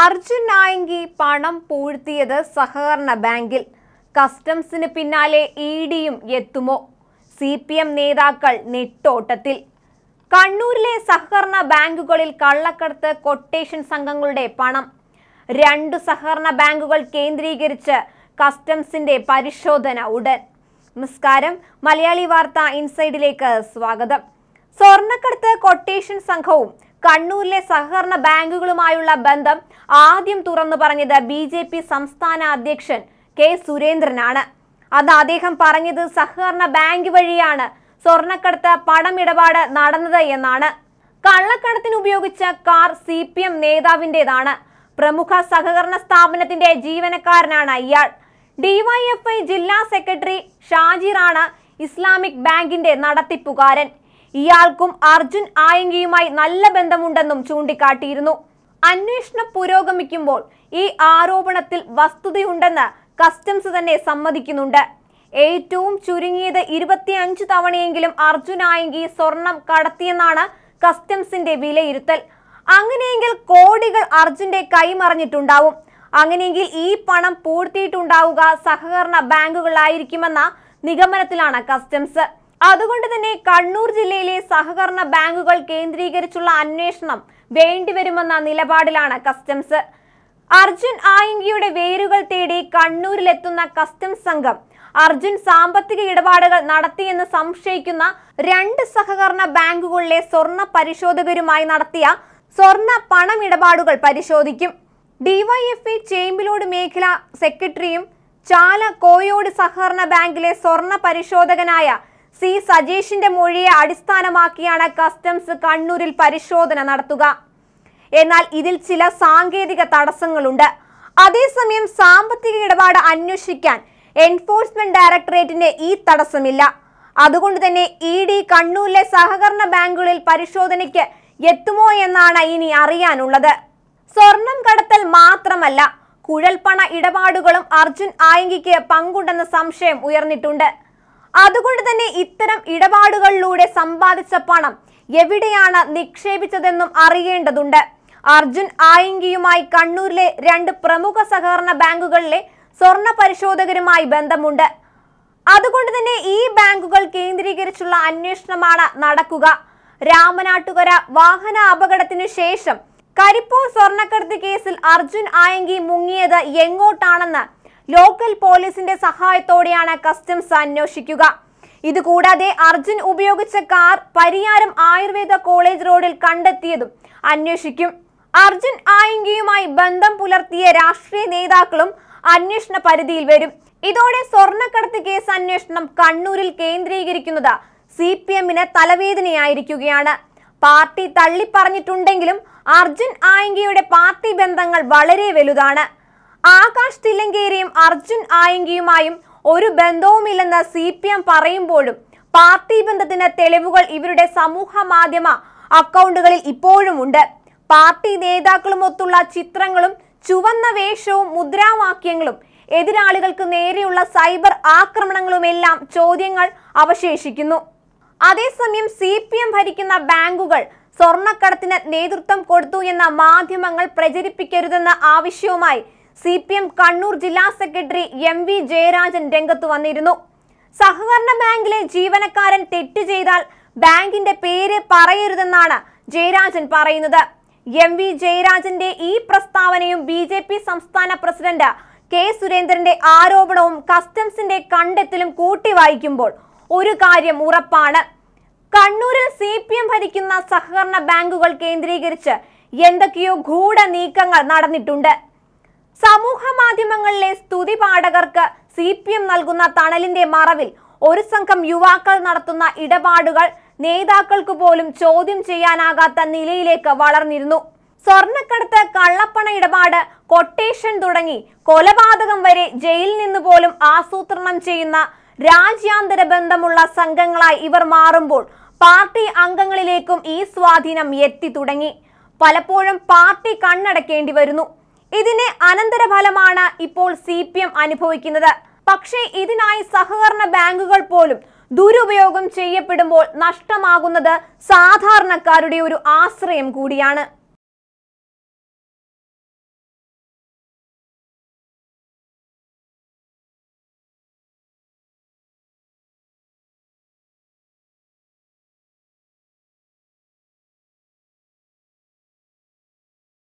അർജുൻ നായങ്കി പണം പൂഴ്ത്തിയത് സഹകരണ ബാങ്കിൽ കസ്റ്റംസിന് പിന്നാലെ ഇ ഡിയും എത്തുമോ സി പി എം നേതാക്കൾ നെട്ടോട്ടത്തിൽ കണ്ണൂരിലെ സഹകരണ ബാങ്കുകളിൽ കള്ളക്കടത്ത് കൊട്ടേഷൻ സംഘങ്ങളുടെ പണം രണ്ടു സഹകരണ ബാങ്കുകൾ കേന്ദ്രീകരിച്ച് കസ്റ്റംസിന്റെ പരിശോധന ഉടൻ നമസ്കാരം മലയാളി വാർത്ത ഇൻസൈഡിലേക്ക് സ്വാഗതം സ്വർണ്ണക്കടത്ത് കൊട്ടേഷൻ സംഘവും കണ്ണൂരിലെ സഹകരണ ബാങ്കുകളുമായുള്ള ബന്ധം ആദ്യം തുറന്നു പറഞ്ഞത് ബി ജെ പി സംസ്ഥാന അധ്യക്ഷൻ കെ സുരേന്ദ്രനാണ് അത് അദ്ദേഹം പറഞ്ഞത് സഹകരണ ബാങ്ക് വഴിയാണ് സ്വർണ്ണക്കടത്ത് പണമിടപാട് നടന്നത് എന്നാണ് കള്ളക്കടത്തിന് ഉപയോഗിച്ച കാർ സി പി എം നേതാവിൻ്റെതാണ് പ്രമുഖ സഹകരണ സ്ഥാപനത്തിന്റെ ജീവനക്കാരനാണ് ഇയാൾ ഡിവൈഎഫ്ഐ ജില്ലാ സെക്രട്ടറി ഷാജിറാണ് ഇസ്ലാമിക് ബാങ്കിന്റെ നടത്തിപ്പുകാരൻ ഇയാൾക്കും അർജുൻ ആയങ്കിയുമായി നല്ല ബന്ധമുണ്ടെന്നും ചൂണ്ടിക്കാട്ടിയിരുന്നു അന്വേഷണം പുരോഗമിക്കുമ്പോൾ ഈ ആരോപണത്തിൽ വസ്തുതയുണ്ടെന്ന് കസ്റ്റംസ് തന്നെ സമ്മതിക്കുന്നുണ്ട് ഏറ്റവും ചുരുങ്ങിയത് ഇരുപത്തിയഞ്ച് തവണയെങ്കിലും അർജുൻ ആയങ്കി സ്വർണം കടത്തിയെന്നാണ് കസ്റ്റംസിന്റെ വിലയിരുത്തൽ അങ്ങനെയെങ്കിൽ കോടികൾ അർജുന്റെ കൈമറിഞ്ഞിട്ടുണ്ടാവും അങ്ങനെയെങ്കിൽ ഈ പണം പൂർത്തിയിട്ടുണ്ടാവുക സഹകരണ ബാങ്കുകളായിരിക്കുമെന്ന നിഗമനത്തിലാണ് കസ്റ്റംസ് അതുകൊണ്ട് തന്നെ കണ്ണൂർ ജില്ലയിലെ സഹകരണ ബാങ്കുകൾ കേന്ദ്രീകരിച്ചുള്ള അന്വേഷണം വേണ്ടിവരുമെന്ന നിലപാടിലാണ് കസ്റ്റംസ് അർജുൻ ആയിങ്കിയുടെ വേരുകൾ തേടി കണ്ണൂരിലെത്തുന്ന കസ്റ്റംസ് സംഘം അർജുൻ സാമ്പത്തിക ഇടപാടുകൾ നടത്തിയെന്ന് സംശയിക്കുന്ന രണ്ട് സഹകരണ ബാങ്കുകളിലെ സ്വർണ്ണ പരിശോധകരുമായി നടത്തിയ സ്വർണ്ണ പണമിടപാടുകൾ പരിശോധിക്കും ഡിവൈഎഫ്ഐ ചേമ്പിലോട് മേഖല സെക്രട്ടറിയും ചാല കോയോട് സഹകരണ ബാങ്കിലെ സ്വർണ്ണ പരിശോധകനായ സി സജീഷിന്റെ മൊഴിയെ അടിസ്ഥാനമാക്കിയാണ് കസ്റ്റംസ് കണ്ണൂരിൽ പരിശോധന നടത്തുക എന്നാൽ ഇതിൽ ചില സാങ്കേതിക തടസ്സങ്ങളുണ്ട് അതേസമയം സാമ്പത്തിക ഇടപാട് അന്വേഷിക്കാൻ എൻഫോഴ്സ്മെന്റ് ഡയറക്ടറേറ്റിന് ഈ തടസ്സമില്ല അതുകൊണ്ട് തന്നെ ഇ ഡി കണ്ണൂരിലെ സഹകരണ ബാങ്കുകളിൽ പരിശോധനയ്ക്ക് എത്തുമോ എന്നാണ് ഇനി അറിയാനുള്ളത് സ്വർണം കടത്തൽ മാത്രമല്ല കുഴൽപ്പണ ഇടപാടുകളും അർജുൻ ആയങ്കിക്ക് പങ്കുണ്ടെന്ന സംശയം ഉയർന്നിട്ടുണ്ട് അതുകൊണ്ട് തന്നെ ഇത്തരം ഇടപാടുകളിലൂടെ സമ്പാദിച്ച പണം എവിടെയാണ് നിക്ഷേപിച്ചതെന്നും അറിയേണ്ടതുണ്ട് അർജുൻ ആയിങ്കിയുമായി കണ്ണൂരിലെ രണ്ട് പ്രമുഖ സഹകരണ ബാങ്കുകളിലെ സ്വർണ്ണ പരിശോധകരുമായി ബന്ധമുണ്ട് അതുകൊണ്ട് തന്നെ ഈ ബാങ്കുകൾ കേന്ദ്രീകരിച്ചുള്ള അന്വേഷണമാണ് നടക്കുക രാമനാട്ടുകര വാഹന അപകടത്തിനു ശേഷം കരിപ്പൂർ സ്വർണ്ണക്കടത്ത് കേസിൽ അർജുൻ ആയങ്കി മുങ്ങിയത് എങ്ങോട്ടാണെന്ന് ലോക്കൽ പോലീസിന്റെ സഹായത്തോടെയാണ് കസ്റ്റംസ് അന്വേഷിക്കുക ഇതുകൂടാതെ അർജുൻ ഉപയോഗിച്ച കാർ പരിയാരം ആയുർവേദ കോളേജ് റോഡിൽ കണ്ടെത്തിയതും അന്വേഷിക്കും അർജുൻ ആയിങ്കിയുമായി ബന്ധം പുലർത്തിയ രാഷ്ട്രീയ നേതാക്കളും അന്വേഷണ പരിധിയിൽ വരും ഇതോടെ സ്വർണ്ണക്കടത്ത് കേസ് അന്വേഷണം കണ്ണൂരിൽ കേന്ദ്രീകരിക്കുന്നത് സി പി എമ്മിന് തലവേദനയായിരിക്കുകയാണ് പാർട്ടി തള്ളിപ്പറഞ്ഞിട്ടുണ്ടെങ്കിലും അർജുൻ ആയിങ്കയുടെ പാർട്ടി ബന്ധങ്ങൾ വളരെ വലുതാണ് ആകാശ് തില്ലങ്കേരിയും അർജുൻ ആയങ്കിയുമായും ഒരു ബന്ധവുമില്ലെന്ന് സി പി എം പറയുമ്പോഴും പാർട്ടി ബന്ധത്തിന് തെളിവുകൾ ഇവരുടെ സമൂഹ മാധ്യമ അക്കൗണ്ടുകളിൽ ഇപ്പോഴും ഉണ്ട് പാർട്ടി നേതാക്കളുമൊത്തുള്ള ചിത്രങ്ങളും ചുവന്ന വേഷവും മുദ്രാവാക്യങ്ങളും എതിരാളികൾക്ക് നേരെയുള്ള സൈബർ ആക്രമണങ്ങളുമെല്ലാം ചോദ്യങ്ങൾ അവശേഷിക്കുന്നു അതേസമയം സി പി എം ഭരിക്കുന്ന ബാങ്കുകൾ സ്വർണ്ണക്കടത്തിന് നേതൃത്വം കൊടുത്തു എന്ന മാധ്യമങ്ങൾ പ്രചരിപ്പിക്കരുതെന്ന ആവശ്യവുമായി സി പി എം കണ്ണൂർ ജില്ലാ സെക്രട്ടറി എം വി ജയരാജൻ രംഗത്ത് വന്നിരുന്നു സഹകരണ ബാങ്കിലെ ജീവനക്കാരൻ തെറ്റ് ചെയ്താൽ ബാങ്കിന്റെ പേര് പറയരുതെന്നാണ് ജയരാജൻ പറയുന്നത് എം വി ജയരാജന്റെ ഈ പ്രസ്താവനയും ബി ജെ പി സംസ്ഥാന പ്രസിഡന്റ് കെ സുരേന്ദ്രന്റെ ആരോപണവും കസ്റ്റംസിന്റെ കണ്ടെത്തലും കൂട്ടി വായിക്കുമ്പോൾ ഒരു കാര്യം ഉറപ്പാണ് കണ്ണൂരിൽ സി പി എം ഭരിക്കുന്ന സഹകരണ ബാങ്കുകൾ കേന്ദ്രീകരിച്ച് എന്തൊക്കെയോ ഗൂഢ നീക്കങ്ങൾ നടന്നിട്ടുണ്ട് സമൂഹ മാധ്യമങ്ങളിലെ സ്തുതി പാഠകർക്ക് സി പി എം നൽകുന്ന തണലിന്റെ മറവിൽ ഒരു സംഘം യുവാക്കൾ നടത്തുന്ന ഇടപാടുകൾ നേതാക്കൾക്ക് പോലും ചോദ്യം ചെയ്യാനാകാത്ത നിലയിലേക്ക് വളർന്നിരുന്നു സ്വർണ്ണക്കടത്ത് കള്ളപ്പണ ഇടപാട് കൊട്ടേഷൻ തുടങ്ങി കൊലപാതകം വരെ ജയിലിൽ നിന്ന് പോലും ആസൂത്രണം ചെയ്യുന്ന രാജ്യാന്തര ബന്ധമുള്ള സംഘങ്ങളായി ഇവർ മാറുമ്പോൾ പാർട്ടി അംഗങ്ങളിലേക്കും ഈ സ്വാധീനം എത്തി തുടങ്ങി പലപ്പോഴും പാർട്ടി കണ്ണടക്കേണ്ടി വരുന്നു ഇതിന്റെ അനന്തരഫലമാണ് ഇപ്പോൾ സി പി എം അനുഭവിക്കുന്നത് പക്ഷേ ഇതിനായി സഹകരണ ബാങ്കുകൾ പോലും ദുരുപയോഗം ചെയ്യപ്പെടുമ്പോൾ നഷ്ടമാകുന്നത് സാധാരണക്കാരുടെ ഒരു ആശ്രയം കൂടിയാണ്